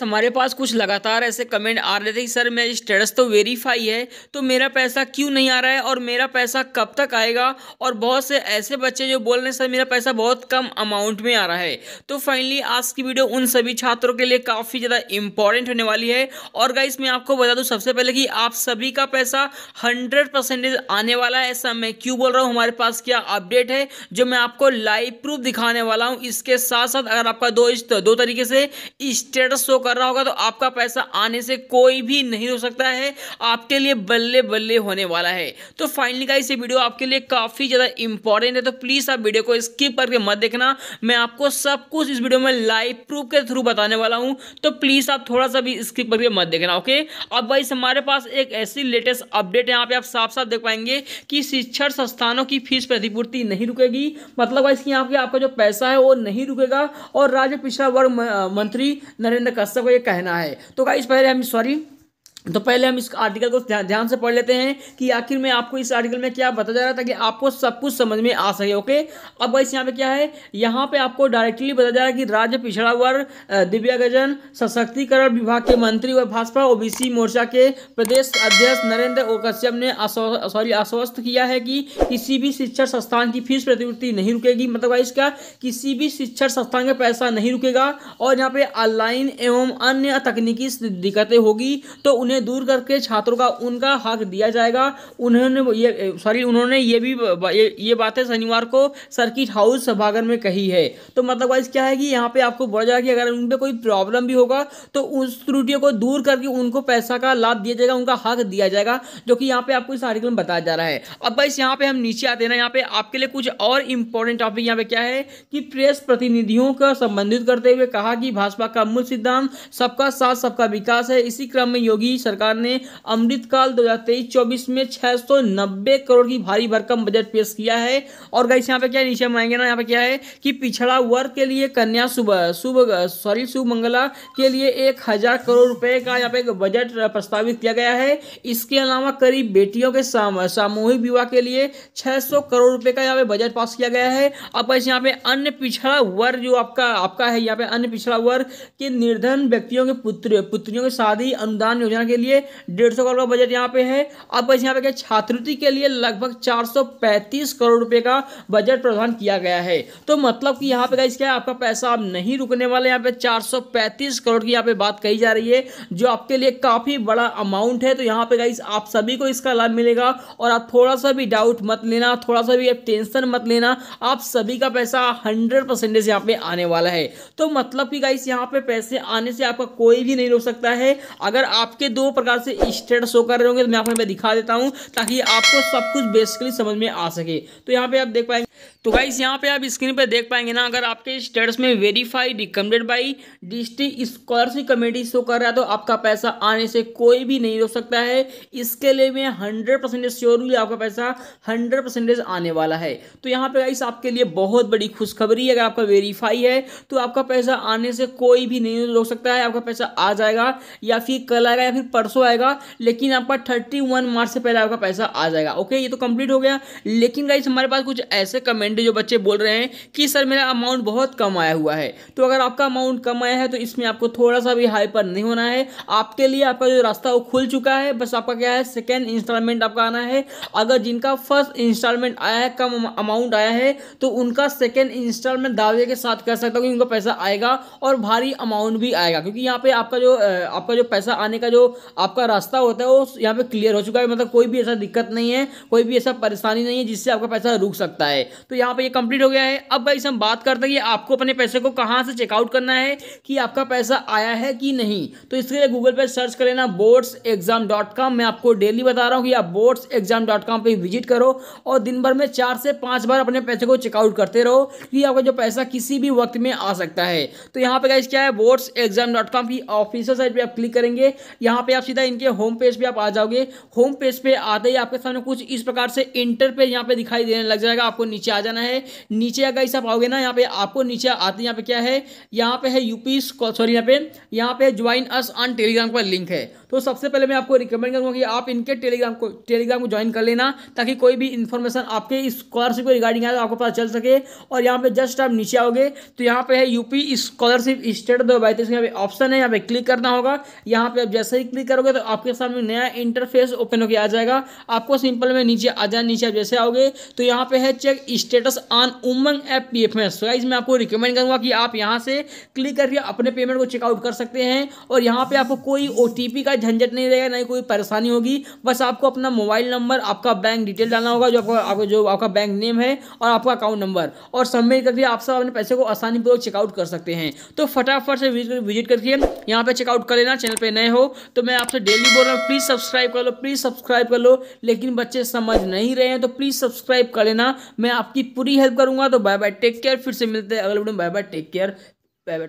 हमारे पास कुछ लगातार ऐसे कमेंट आ रहे थे कि सर मेरा स्टेटस तो वेरीफाई है तो मेरा पैसा क्यों नहीं आ रहा है और मेरा पैसा कब तक आएगा और बहुत से ऐसे बच्चे जो बोल रहे हैं सर मेरा पैसा बहुत कम अमाउंट में आ रहा है तो फाइनली आज की वीडियो उन सभी छात्रों के लिए काफ़ी ज़्यादा इंपॉर्टेंट होने वाली है और गाइस मैं आपको बता दूँ सबसे पहले कि आप सभी का पैसा हंड्रेड आने वाला है ऐसा मैं क्यों बोल रहा हूँ हमारे पास क्या अपडेट है जो मैं आपको लाइव प्रूफ दिखाने वाला हूँ इसके साथ साथ अगर आपका दो दो तरीके से स्टेटस कर रहा होगा तो आपका पैसा आने से कोई भी नहीं हो सकता है आपके लिए बल्ले बल्ले होने वाला है तो फाइनली का ये वीडियो आपके लिए काफ़ी ज़्यादा इंपॉर्टेंट है तो प्लीज़ आप वीडियो को स्किप करके मत देखना मैं आपको सब कुछ इस वीडियो में लाइव प्रूफ के थ्रू बताने वाला हूं तो प्लीज़ आप थोड़ा सा भी स्किप करके मत देखना ओके अब भाई हमारे पास एक ऐसी लेटेस्ट अपडेट यहाँ पे आप साफ साफ देख पाएंगे कि शिक्षण संस्थानों की फीस प्रतिपूर्ति नहीं रुकेगी मतलब आपका जो पैसा है वो नहीं रुकेगा और राज्य पिछड़ा वर्ग मंत्री नरेंद्र बादशाह को ये कहना है तो गाइस पहले हम सॉरी तो पहले हम इस आर्टिकल को ध्यान से पढ़ लेते हैं कि आखिर में आपको इस आर्टिकल में क्या बताया जा रहा है ताकि आपको सब कुछ समझ में आ सके ओके अब वैसे यहाँ पे क्या है यहाँ पे आपको डायरेक्टली बताया जा रहा है कि राज्य पिछड़ा वर्ग दिव्यांगजन सशक्तिकरण विभाग के मंत्री व भाजपा ओबीसी मोर्चा के प्रदेश अध्यक्ष नरेंद्र ओ कश्यप ने सॉरी आश्वस्त किया है कि किसी भी शिक्षण संस्थान की फीस प्रतिवृत्ति नहीं रुकेगी मतलब इसका किसी भी शिक्षण संस्थान का पैसा नहीं रुकेगा और यहाँ पे ऑनलाइन एवं अन्य तकनीकी दिक्कतें होगी तो उन्हें दूर करके छात्रों का उनका हक दिया जाएगा उन्होंने ये सॉरी उन्होंने ये भी ये, बातें शनिवार को सर्किट हाउस सभागर में कही है तो मतलब वाइज क्या है कि यहाँ पे आपको बोला जाएगा कि अगर उन पर कोई प्रॉब्लम भी होगा तो उस त्रुटियों को दूर करके उनको पैसा का लाभ दिया जाएगा उनका हक दिया जाएगा जो कि यहाँ पे आपको इस आर्टिकल में बताया जा रहा है अब बस यहाँ पे हम नीचे आते हैं ना यहाँ पे आपके लिए कुछ और इंपॉर्टेंट टॉपिक यहाँ पे क्या है कि प्रेस प्रतिनिधियों का संबंधित करते हुए कहा कि भाजपा का मूल सिद्धांत सबका साथ सबका विकास है इसी क्रम में योगी सरकार ने अमृतकाल 2023-24 में 690 करोड़ की भारी भरकम बजट पेश किया है और गाइस यहाँ पे क्या नीचे मांगे ना यहाँ पे क्या है कि पिछड़ा वर्ग के लिए कन्या शुभ शुभ सॉरी शुभ मंगला के लिए एक हजार करोड़ रुपए का यहाँ पे बजट प्रस्तावित किया गया है इसके अलावा करीब बेटियों के सामूहिक विवाह के लिए 600 करोड़ रुपए का यहाँ पे बजट पास किया गया है अब ऐसे यहाँ पे अन्य पिछड़ा वर्ग जो आपका आपका है यहाँ पे अन्य पिछड़ा वर्ग के निर्धन व्यक्तियों के पुत्र पुत्रियों की शादी अनुदान योजना के लिए डेढ़ सौ करोड़ का बजट यहाँ पे है अब बस यहाँ पे क्या छात्रवृत्ति के लिए लगभग चार सौ पैंतीस करोड़ रुपए का बजट प्रावधान किया गया है तो मतलब कि यहाँ पे गाइस क्या आपका पैसा अब नहीं रुकने वाला यहाँ पे चार सौ पैंतीस करोड़ की यहाँ पे बात कही जा रही है जो आपके लिए काफ़ी बड़ा अमाउंट है तो यहाँ पे गाइस आप सभी को इसका लाभ मिलेगा और आप थोड़ा सा भी डाउट मत लेना थोड़ा सा भी आप टेंशन मत लेना आप सभी का पैसा हंड्रेड परसेंटेज यहाँ पे आने वाला है तो मतलब कि गाइस यहाँ पे पैसे आने से आपका कोई भी नहीं रोक सकता है अगर आपके दो प्रकार से स्टेट शो कर रहे होंगे तो मैं आपको दिखा देता हूँ ताकि आपको सब कुछ बेसिकली समझ में आ सके तो यहाँ पे आप देख पाएंगे तो गाइस यहाँ पे आप स्क्रीन पे देख पाएंगे ना अगर आपके स्टेटस में verify recommended by district scholarship committee show कर रहा है तो आपका पैसा आने से कोई भी नहीं रोक सकता है इसके लिए मैं हंड्रेड परसेंटेज श्योर हूँ आपका पैसा हंड्रेड परसेंटेज आने वाला है तो यहाँ पे गाइस आपके लिए बहुत बड़ी खुशखबरी है अगर आपका वेरीफाई है तो आपका पैसा आने से कोई भी नहीं रोक सकता है आपका पैसा आ जाएगा या फिर कल आएगा या फिर परसों आएगा लेकिन आपका थर्टी मार्च से पहले आपका पैसा आ जाएगा ओके ये तो कंप्लीट हो गया लेकिन गाइस हमारे पास कुछ ऐसे कमेंट जो बच्चे बोल रहे हैं कि सर मेरा अमाउंट बहुत कम आया हुआ है तो अगर आपका अमाउंट कम आया है तो इसमें आपको थोड़ा सा भी हाइपर नहीं होना है आपके लिए आपका जो रास्ता वो खुल चुका है बस आपका क्या है सेकेंड इंस्टॉलमेंट आपका आना है अगर जिनका फर्स्ट इंस्टॉलमेंट आया है कम अमाउंट आया है तो उनका सेकेंड इंस्टॉलमेंट दावे के साथ कर सकता हूँ उनका पैसा आएगा और भारी अमाउंट भी आएगा क्योंकि यहाँ पे आपका जो आपका जो पैसा आने का जो आपका रास्ता होता है वो यहाँ पे क्लियर हो चुका है मतलब कोई भी ऐसा दिक्कत नहीं है कोई भी ऐसा परेशानी नहीं है जिससे आपका पैसा रुक सकता है तो यहाँ पर ये कंप्लीट हो गया है अब भाई हम बात करते हैं कि आपको अपने पैसे को कहाँ से चेकआउट करना है कि आपका पैसा आया है कि नहीं तो इसके लिए गूगल पर सर्च कर लेना बोर्ड्स एग्जाम डॉट कॉम मैं आपको डेली बता रहा हूँ कि आप बोर्ड्स एग्जाम डॉट कॉम पर विजिट करो और दिन भर में चार से पाँच बार अपने पैसे को चेकआउट करते रहो कि आपका जो पैसा किसी भी वक्त में आ सकता है तो यहाँ पे गाइस क्या है बोर्ड्स एग्जाम डॉट कॉम की ऑफिशियल साइट पर आप क्लिक करेंगे यहाँ पे आप सीधा इनके होम पेज पे आप आ जाओगे होम पेज पे आते ही आपके सामने कुछ इस प्रकार से इंटर पे यहाँ पे दिखाई देने लग जाएगा आपको नीचे नीचे आ जाना है नीचे अगर इस आओगे ना यहाँ पे आपको नीचे आते यहाँ पे क्या है यहाँ पे है यूपी सॉरी यहाँ पे यहाँ पे ज्वाइन अस ऑन टेलीग्राम का लिंक है तो सबसे पहले मैं आपको रिकमेंड करूँगा कि आप इनके टेलीग्राम को टेलीग्राम को ज्वाइन कर लेना ताकि कोई भी इन्फॉर्मेशन आपके स्कॉलरशिप के रिगार्डिंग आए तो आपको पता चल सके और यहाँ पे जस्ट आप नीचे आओगे तो यहाँ पे है यूपी स्कॉलरशिप स्टेट दो बाई यहाँ पे ऑप्शन है यहाँ पे क्लिक करना होगा यहाँ पे आप जैसे ही क्लिक करोगे तो आपके सामने नया इंटरफेस ओपन होकर आ जाएगा आपको सिंपल में नीचे आ जाए नीचे आप जैसे आओगे तो यहाँ पे है check status on Umang app P F S सोइज मैं आपको रिकमेंड करूंगा कि आप यहां से क्लिक करके अपने पेमेंट को चेकआउट कर सकते हैं और यहां पर आपको कोई ओ का झंझट नहीं रहेगा ना कोई परेशानी होगी बस आपको अपना मोबाइल नंबर आपका बैंक डिटेल डालना होगा जो आपका जो आपका बैंक नेम है और आपका अकाउंट नंबर और सबमिट करके आप सब अपने पैसे को आसानी पूर्वक चेकआउट कर सकते हैं तो फटाफट से विजिट करके यहाँ पे चेकआउट कर लेना चैनल पर नए हो तो मैं आपसे डेली बोल रहा हूँ प्लीज़ सब्सक्राइब कर लो प्लीज़ सब्सक्राइब कर लो लेकिन बच्चे समझ नहीं रहे हैं तो प्लीज़ सब्सक्राइब कर लेना मैं आप आपकी पूरी हेल्प करूंगा तो बाय बाय टेक केयर फिर से मिलते हैं अगले वीडियो में bye bye take care bye bye